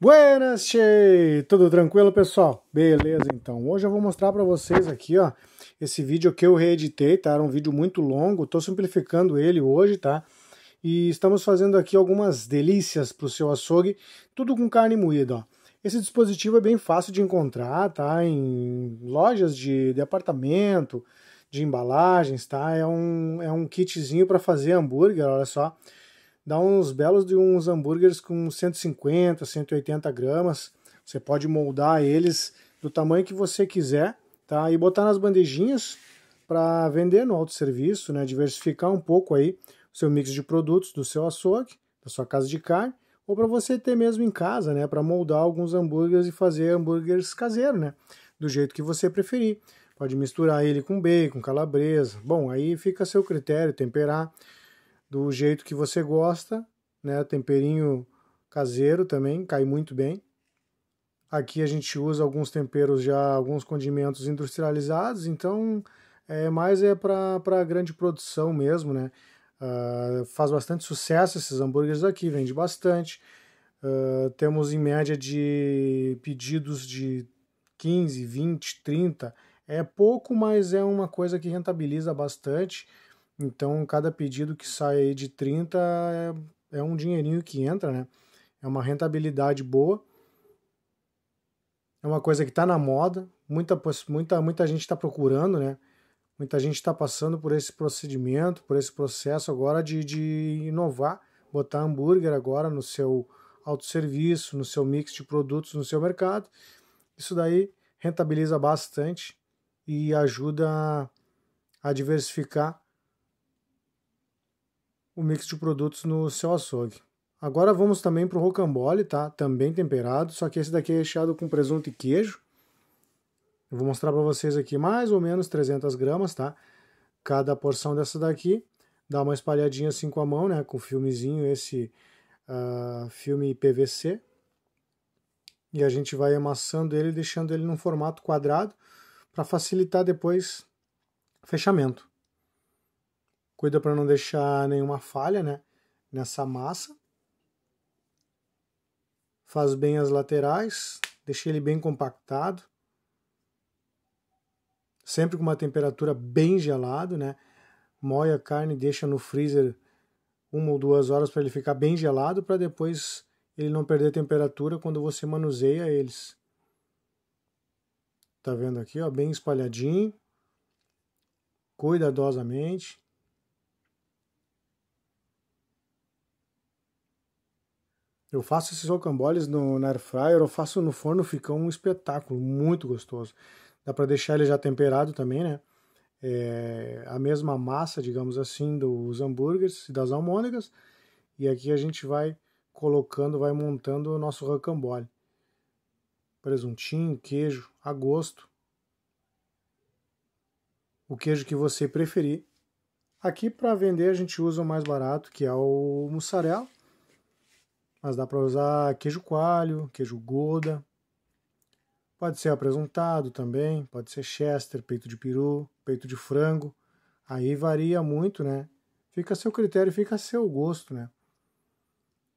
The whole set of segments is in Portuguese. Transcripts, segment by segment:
Buenas, che! Tudo tranquilo, pessoal? Beleza, então. Hoje eu vou mostrar para vocês aqui, ó, esse vídeo que eu reeditei, tá? Era um vídeo muito longo, tô simplificando ele hoje, tá? E estamos fazendo aqui algumas delícias para o seu açougue, tudo com carne moída, ó. Esse dispositivo é bem fácil de encontrar, tá? Em lojas de, de apartamento, de embalagens, tá? É um, é um kitzinho para fazer hambúrguer, olha só dá uns belos de uns hambúrgueres com 150, 180 gramas. Você pode moldar eles do tamanho que você quiser, tá? E botar nas bandejinhas para vender no autosserviço, né? Diversificar um pouco aí o seu mix de produtos do seu açougue, da sua casa de carne, ou para você ter mesmo em casa, né? Para moldar alguns hambúrgueres e fazer hambúrgueres caseiros, né? Do jeito que você preferir. Pode misturar ele com bacon, calabresa. Bom, aí fica a seu critério, temperar do jeito que você gosta, né? Temperinho caseiro também cai muito bem. Aqui a gente usa alguns temperos já, alguns condimentos industrializados, então é mais é para grande produção mesmo, né? Uh, faz bastante sucesso esses hambúrgueres aqui, vende bastante. Uh, temos em média de pedidos de 15, 20, 30. É pouco, mas é uma coisa que rentabiliza bastante então, cada pedido que sai aí de 30 é, é um dinheirinho que entra, né? É uma rentabilidade boa. É uma coisa que está na moda. Muita, muita, muita gente está procurando, né? Muita gente está passando por esse procedimento, por esse processo agora de, de inovar, botar hambúrguer agora no seu autosserviço, no seu mix de produtos, no seu mercado. Isso daí rentabiliza bastante e ajuda a diversificar o mix de produtos no seu açougue. Agora vamos também para o rocambole, tá? Também temperado, só que esse daqui é recheado com presunto e queijo. Eu vou mostrar para vocês aqui mais ou menos 300 gramas, tá? Cada porção dessa daqui. Dá uma espalhadinha assim com a mão, né? Com filmezinho, esse uh, filme PVC. E a gente vai amassando ele, deixando ele num formato quadrado para facilitar depois fechamento. Cuida para não deixar nenhuma falha, né? Nessa massa. Faz bem as laterais. Deixa ele bem compactado. Sempre com uma temperatura bem gelada, né? Moe a carne deixa no freezer uma ou duas horas para ele ficar bem gelado, para depois ele não perder temperatura quando você manuseia eles. Tá vendo aqui, ó, bem espalhadinho, cuidadosamente. Eu faço esses rocamboles no, air fryer, eu faço no forno, fica um espetáculo, muito gostoso. Dá para deixar ele já temperado também, né? É a mesma massa, digamos assim, dos hambúrgueres e das almôndegas. E aqui a gente vai colocando, vai montando o nosso rocambole. Presuntinho, queijo, a gosto. O queijo que você preferir. Aqui para vender a gente usa o mais barato, que é o mussarela mas dá para usar queijo coalho, queijo Gouda. Pode ser apresentado também, pode ser chester, peito de peru, peito de frango. Aí varia muito, né? Fica a seu critério, fica a seu gosto, né?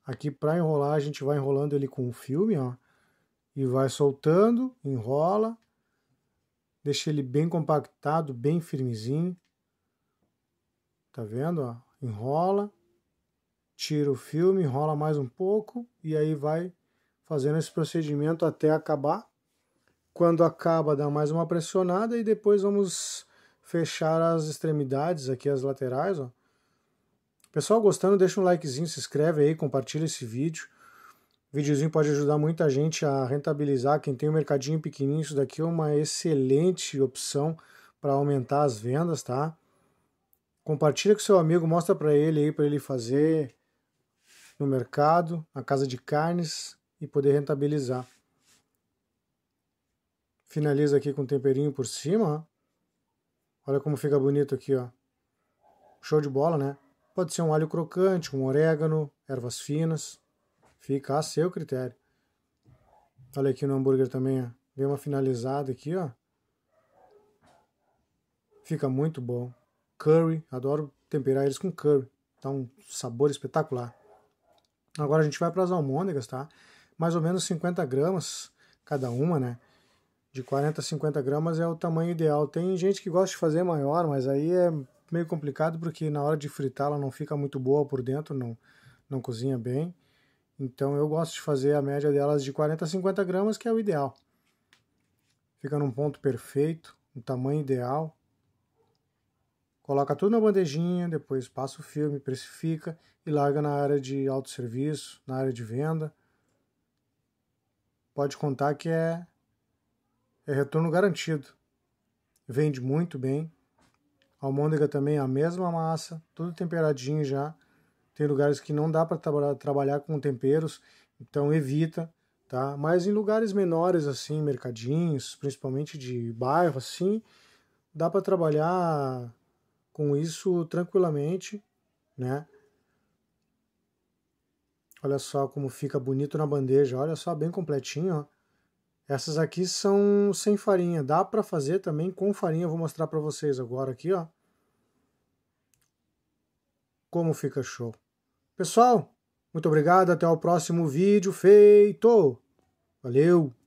Aqui para enrolar, a gente vai enrolando ele com o filme, ó, e vai soltando, enrola, deixa ele bem compactado, bem firmezinho. Tá vendo, ó? Enrola tira o filme, enrola mais um pouco e aí vai fazendo esse procedimento até acabar. Quando acaba, dá mais uma pressionada e depois vamos fechar as extremidades aqui, as laterais. Ó. Pessoal, gostando, deixa um likezinho, se inscreve aí, compartilha esse vídeo. O videozinho pode ajudar muita gente a rentabilizar. Quem tem um mercadinho pequenininho, isso daqui é uma excelente opção para aumentar as vendas, tá? Compartilha com seu amigo, mostra para ele aí, para ele fazer no mercado, na casa de carnes e poder rentabilizar. Finaliza aqui com temperinho por cima. Olha como fica bonito aqui, ó. Show de bola, né? Pode ser um alho crocante, um orégano, ervas finas. Fica a seu critério. Olha aqui no hambúrguer também, ó. uma finalizada aqui, ó. Fica muito bom. Curry, adoro temperar eles com curry. Dá um sabor espetacular. Agora a gente vai para as almôndegas, tá? Mais ou menos 50 gramas cada uma, né? De 40 a 50 gramas é o tamanho ideal. Tem gente que gosta de fazer maior, mas aí é meio complicado porque na hora de fritar ela não fica muito boa por dentro, não, não cozinha bem. Então eu gosto de fazer a média delas de 40 a 50 gramas, que é o ideal. Fica num ponto perfeito, no tamanho ideal. Coloca tudo na bandejinha, depois passa o filme, precifica e larga na área de autosserviço, na área de venda. Pode contar que é, é retorno garantido. Vende muito bem. A almôndega também é a mesma massa, tudo temperadinho já. Tem lugares que não dá para trabalhar com temperos, então evita, tá? Mas em lugares menores assim, mercadinhos, principalmente de bairro assim, dá para trabalhar com isso tranquilamente, né? Olha só como fica bonito na bandeja, olha só bem completinho, ó. Essas aqui são sem farinha, dá para fazer também com farinha, vou mostrar para vocês agora aqui, ó. Como fica show. Pessoal, muito obrigado, até o próximo vídeo feito. Valeu!